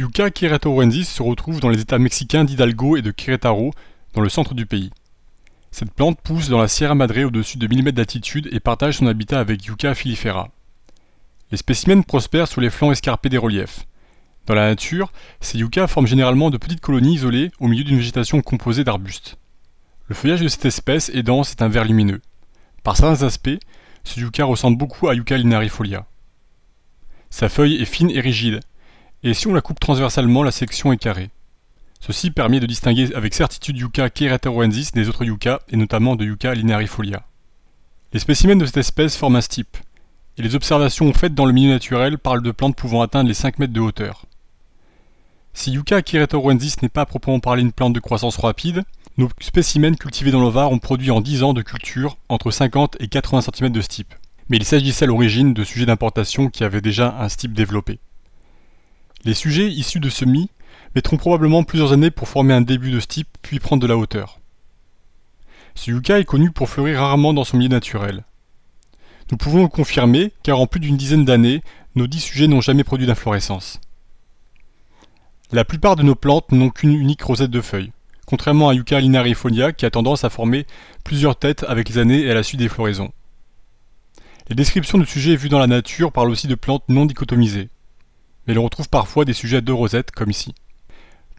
Yucca querétaro se retrouve dans les états mexicains d'Hidalgo et de Querétaro, dans le centre du pays. Cette plante pousse dans la Sierra Madre au-dessus de 1000 mètres d'altitude et partage son habitat avec Yucca filifera. Les spécimens prospèrent sur les flancs escarpés des reliefs. Dans la nature, ces yuccas forment généralement de petites colonies isolées au milieu d'une végétation composée d'arbustes. Le feuillage de cette espèce est dense et un vert lumineux. Par certains aspects, ce yucca ressemble beaucoup à Yucca linarifolia. Sa feuille est fine et rigide, et si on la coupe transversalement, la section est carrée. Ceci permet de distinguer avec certitude Yucca kerateroensis des autres Yucca, et notamment de Yucca linearifolia. Les spécimens de cette espèce forment un stipe, et les observations faites dans le milieu naturel parlent de plantes pouvant atteindre les 5 mètres de hauteur. Si Yucca keratorwensis n'est pas à proprement parler une plante de croissance rapide, nos spécimens cultivés dans l'ovare ont produit en 10 ans de culture entre 50 et 80 cm de stipe. Mais il s'agissait à l'origine de sujets d'importation qui avaient déjà un stipe développé. Les sujets issus de semis mettront probablement plusieurs années pour former un début de ce type puis prendre de la hauteur. Ce yucca est connu pour fleurir rarement dans son milieu naturel. Nous pouvons le confirmer car en plus d'une dizaine d'années, nos dix sujets n'ont jamais produit d'inflorescence. La plupart de nos plantes n'ont qu'une unique rosette de feuilles, contrairement à Yucca linarifolia qui a tendance à former plusieurs têtes avec les années et à la suite des floraisons. Les descriptions de sujets vus dans la nature parlent aussi de plantes non dichotomisées, mais l'on retrouve parfois des sujets de rosettes, comme ici.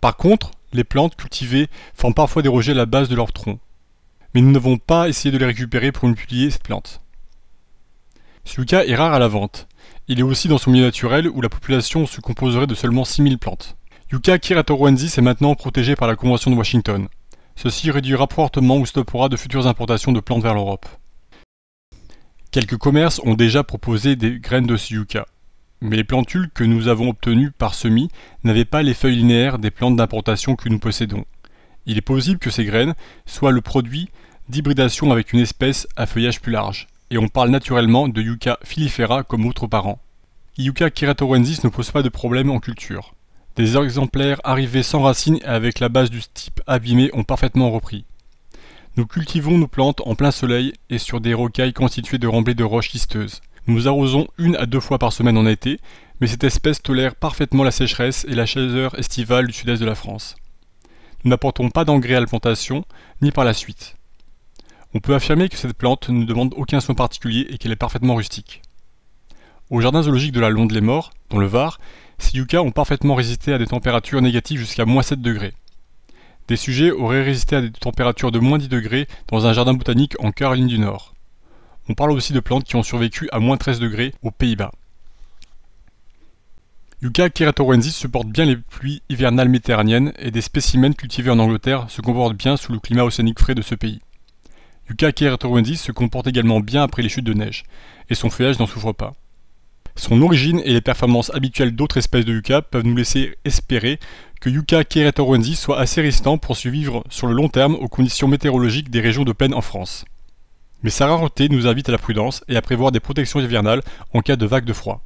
Par contre, les plantes cultivées forment parfois des rejets à la base de leur tronc, mais nous n'avons pas essayé de les récupérer pour multiplier cette plante. Ce est rare à la vente. Il est aussi dans son milieu naturel où la population se composerait de seulement 6000 plantes. Yucca kiratoruensis est maintenant protégé par la Convention de Washington. Ceci réduira fortement ou stoppera de futures importations de plantes vers l'Europe. Quelques commerces ont déjà proposé des graines de ce mais les plantules que nous avons obtenues par semis n'avaient pas les feuilles linéaires des plantes d'importation que nous possédons. Il est possible que ces graines soient le produit d'hybridation avec une espèce à feuillage plus large, et on parle naturellement de Yucca filifera comme autre parent. Yucca keratorensis ne pose pas de problème en culture. Des exemplaires arrivés sans racines et avec la base du type abîmée ont parfaitement repris. Nous cultivons nos plantes en plein soleil et sur des rocailles constituées de remblais de roches listeuses. Nous arrosons une à deux fois par semaine en été, mais cette espèce tolère parfaitement la sécheresse et la chaleur estivale du sud-est de la France. Nous n'apportons pas d'engrais à la plantation, ni par la suite. On peut affirmer que cette plante ne demande aucun soin particulier et qu'elle est parfaitement rustique. Au jardin zoologique de la Londe les Morts, dans le Var, ces yuccas ont parfaitement résisté à des températures négatives jusqu'à moins 7 degrés. Des sujets auraient résisté à des températures de moins 10 degrés dans un jardin botanique en Caroline du Nord. On parle aussi de plantes qui ont survécu à moins 13 degrés aux Pays-Bas. Yucca keratorensis supporte bien les pluies hivernales méditerranéennes et des spécimens cultivés en Angleterre se comportent bien sous le climat océanique frais de ce pays. Yucca keratorensis se comporte également bien après les chutes de neige, et son feuillage n'en souffre pas. Son origine et les performances habituelles d'autres espèces de yucca peuvent nous laisser espérer que Yucca keratorensis soit assez résistant pour survivre sur le long terme aux conditions météorologiques des régions de plaine en France mais sa rareté nous invite à la prudence et à prévoir des protections hivernales en cas de vague de froid.